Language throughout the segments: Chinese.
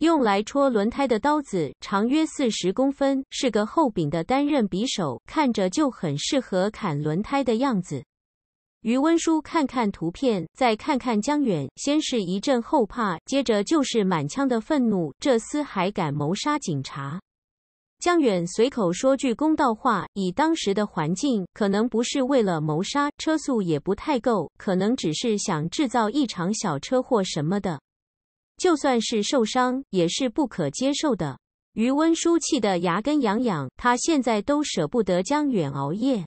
用来戳轮胎的刀子长约四十公分，是个厚柄的单刃匕首，看着就很适合砍轮胎的样子。余温叔看看图片，再看看江远，先是一阵后怕，接着就是满腔的愤怒。这厮还敢谋杀警察！江远随口说句公道话：以当时的环境，可能不是为了谋杀，车速也不太够，可能只是想制造一场小车祸什么的。就算是受伤，也是不可接受的。余温书气得牙根痒痒，他现在都舍不得江远熬夜。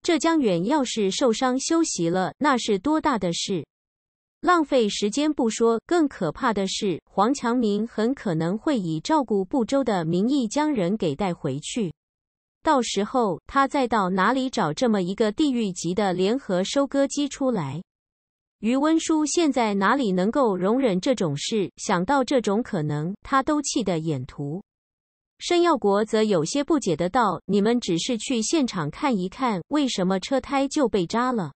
这江远要是受伤休息了，那是多大的事？浪费时间不说，更可怕的是，黄强明很可能会以照顾不周的名义将人给带回去。到时候他再到哪里找这么一个地狱级的联合收割机出来？余温书现在哪里能够容忍这种事？想到这种可能，他都气得眼突。申耀国则有些不解的道：“你们只是去现场看一看，为什么车胎就被扎了？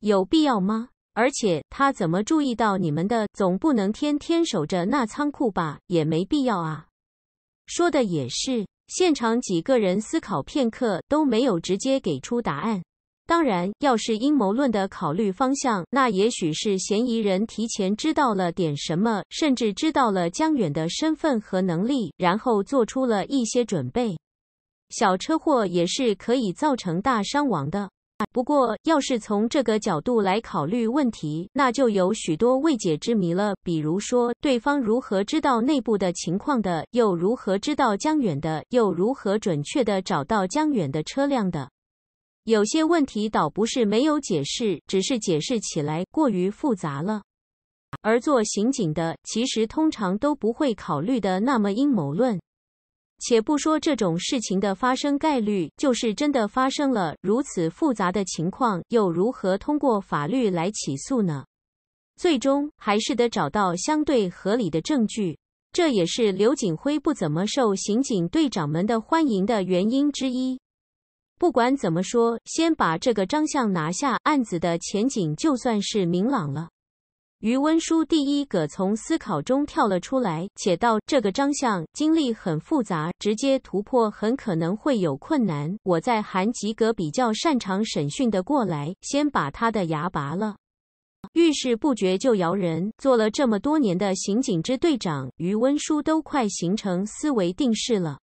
有必要吗？而且他怎么注意到你们的？总不能天天守着那仓库吧？也没必要啊。”说的也是，现场几个人思考片刻，都没有直接给出答案。当然，要是阴谋论的考虑方向，那也许是嫌疑人提前知道了点什么，甚至知道了江远的身份和能力，然后做出了一些准备。小车祸也是可以造成大伤亡的。不过，要是从这个角度来考虑问题，那就有许多未解之谜了。比如说，对方如何知道内部的情况的？又如何知道江远的？又如何准确的找到江远的车辆的？有些问题倒不是没有解释，只是解释起来过于复杂了。而做刑警的其实通常都不会考虑的那么阴谋论。且不说这种事情的发生概率，就是真的发生了如此复杂的情况，又如何通过法律来起诉呢？最终还是得找到相对合理的证据。这也是刘景辉不怎么受刑警队长们的欢迎的原因之一。不管怎么说，先把这个张相拿下，案子的前景就算是明朗了。余温书第一个从思考中跳了出来，且到这个张相经历很复杂，直接突破很可能会有困难。我在韩吉阁比较擅长审讯的，过来先把他的牙拔了。遇事不决就摇人，做了这么多年的刑警支队长，余温书都快形成思维定式了。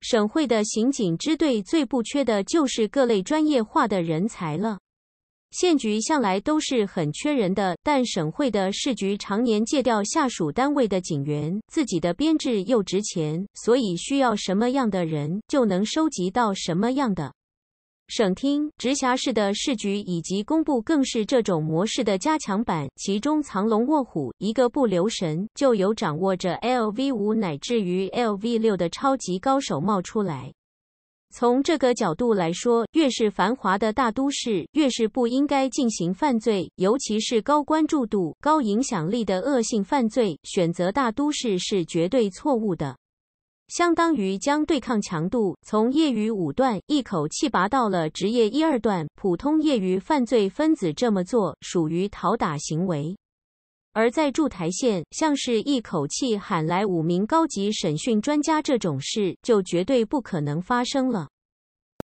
省会的刑警支队最不缺的就是各类专业化的人才了，县局向来都是很缺人的，但省会的市局常年借调下属单位的警员，自己的编制又值钱，所以需要什么样的人就能收集到什么样的。省厅、直辖市的市局以及公布部更是这种模式的加强版，其中藏龙卧虎，一个不留神就有掌握着 LV 五乃至于 LV 六的超级高手冒出来。从这个角度来说，越是繁华的大都市，越是不应该进行犯罪，尤其是高关注度、高影响力的恶性犯罪，选择大都市是绝对错误的。相当于将对抗强度从业余五段一口气拔到了职业一二段。普通业余犯罪分子这么做属于讨打行为，而在驻台县，像是一口气喊来五名高级审讯专家这种事就绝对不可能发生了。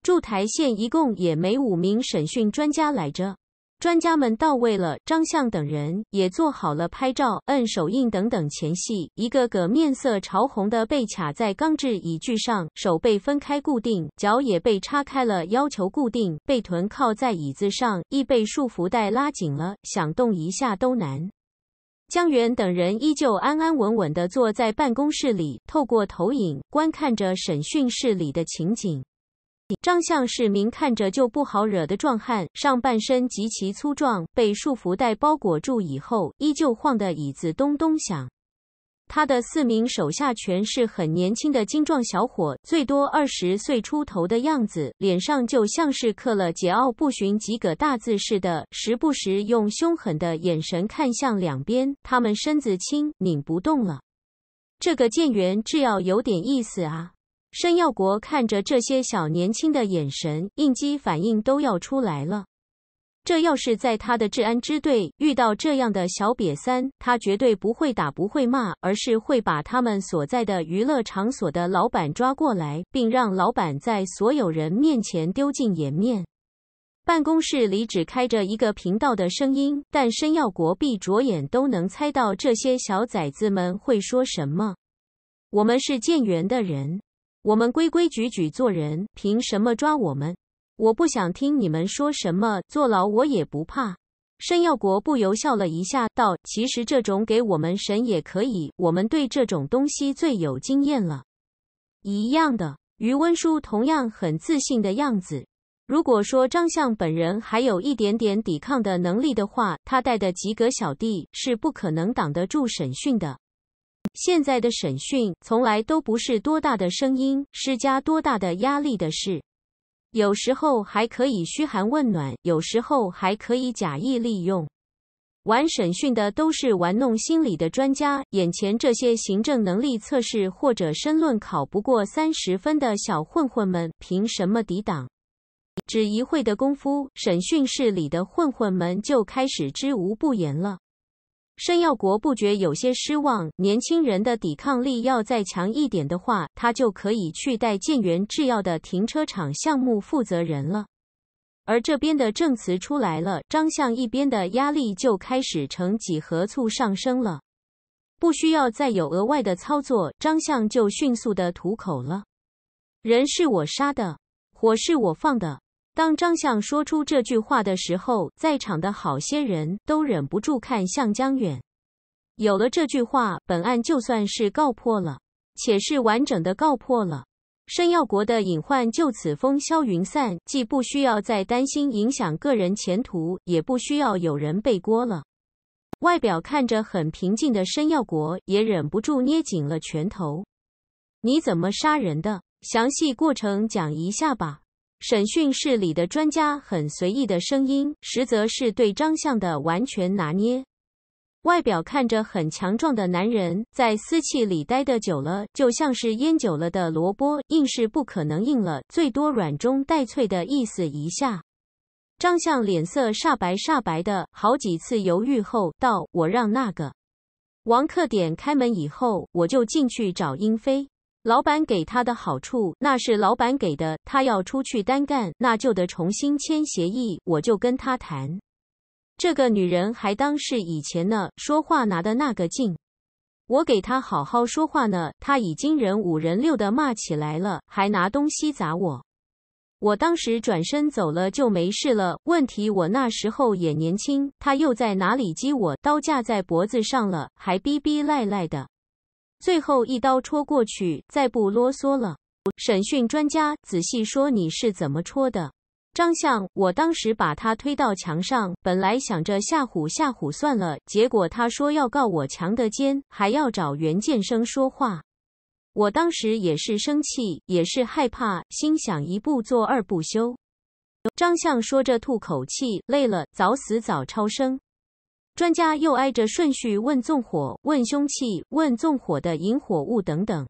驻台县一共也没五名审讯专家来着。专家们到位了，张相等人也做好了拍照、摁手印等等前戏，一个个面色潮红的被卡在钢制椅具上，手被分开固定，脚也被叉开了，要求固定，背臀靠在椅子上，亦被束缚带拉紧了，想动一下都难。江源等人依旧安安稳稳地坐在办公室里，透过投影观看着审讯室里的情景。张相是名看着就不好惹的壮汉，上半身极其粗壮，被束缚带包裹住以后，依旧晃得椅子咚咚响。他的四名手下全是很年轻的精壮小伙，最多二十岁出头的样子，脸上就像是刻了桀骜不驯几个大字似的，时不时用凶狠的眼神看向两边。他们身子轻，拧不动了。这个剑员制药有点意思啊。申耀国看着这些小年轻的眼神，应激反应都要出来了。这要是在他的治安支队遇到这样的小瘪三，他绝对不会打不会骂，而是会把他们所在的娱乐场所的老板抓过来，并让老板在所有人面前丢尽颜面。办公室里只开着一个频道的声音，但申耀国闭着眼都能猜到这些小崽子们会说什么：“我们是建园的人。”我们规规矩矩做人，凭什么抓我们？我不想听你们说什么坐牢，我也不怕。申耀国不由笑了一下，道：“其实这种给我们审也可以，我们对这种东西最有经验了。”一样的，余温书同样很自信的样子。如果说张相本人还有一点点抵抗的能力的话，他带的几个小弟是不可能挡得住审讯的。现在的审讯从来都不是多大的声音施加多大的压力的事，有时候还可以嘘寒问暖，有时候还可以假意利用。玩审讯的都是玩弄心理的专家。眼前这些行政能力测试或者申论考不过三十分的小混混们，凭什么抵挡？只一会的功夫，审讯室里的混混们就开始知无不言了。申耀国不觉有些失望。年轻人的抵抗力要再强一点的话，他就可以去带建源制药的停车场项目负责人了。而这边的证词出来了，张相一边的压力就开始呈几何簇上升了。不需要再有额外的操作，张相就迅速的吐口了：“人是我杀的，火是我放的。”当张相说出这句话的时候，在场的好些人都忍不住看向江远。有了这句话，本案就算是告破了，且是完整的告破了。申耀国的隐患就此风消云散，既不需要再担心影响个人前途，也不需要有人背锅了。外表看着很平静的申耀国也忍不住捏紧了拳头。你怎么杀人的？详细过程讲一下吧。审讯室里的专家很随意的声音，实则是对张相的完全拿捏。外表看着很强壮的男人，在私器里待得久了，就像是腌久了的萝卜，硬是不可能硬了，最多软中带脆的意思一下。张相脸色煞白煞白的，好几次犹豫后，道：“我让那个王克典开门以后，我就进去找英飞。”老板给他的好处，那是老板给的。他要出去单干，那就得重新签协议。我就跟他谈，这个女人还当是以前呢，说话拿的那个劲。我给他好好说话呢，他已经人五人六的骂起来了，还拿东西砸我。我当时转身走了，就没事了。问题我那时候也年轻，他又在哪里激我？刀架在脖子上了，还逼逼赖赖的。最后一刀戳过去，再不啰嗦了。审讯专家仔细说：“你是怎么戳的？”张相，我当时把他推到墙上，本来想着吓唬吓唬算了，结果他说要告我强的奸，还要找袁建生说话。我当时也是生气，也是害怕，心想一步做二不休。张相说着吐口气，累了，早死早超生。专家又挨着顺序问纵火、问凶器、问纵火的引火物等等，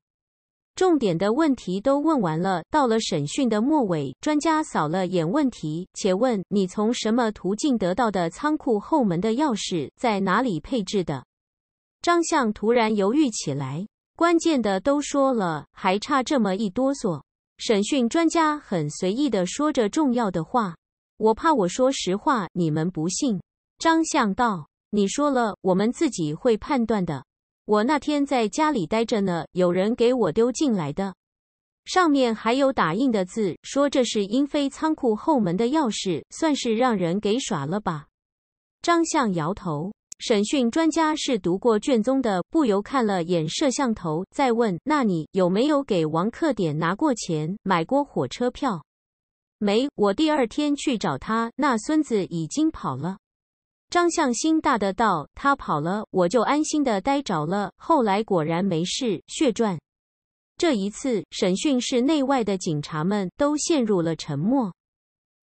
重点的问题都问完了。到了审讯的末尾，专家扫了眼问题，且问：“你从什么途径得到的仓库后门的钥匙在哪里配置的？”张相突然犹豫起来，关键的都说了，还差这么一哆嗦。审讯专家很随意的说着重要的话：“我怕我说实话，你们不信。”张相道。你说了，我们自己会判断的。我那天在家里待着呢，有人给我丢进来的，上面还有打印的字，说这是英飞仓库后门的钥匙，算是让人给耍了吧？张相摇头。审讯专家是读过卷宗的，不由看了眼摄像头，再问：“那你有没有给王克点拿过钱，买过火车票？”“没，我第二天去找他，那孙子已经跑了。”张向心大得道，他跑了，我就安心的待着了。后来果然没事，血赚。这一次审讯室内外的警察们都陷入了沉默。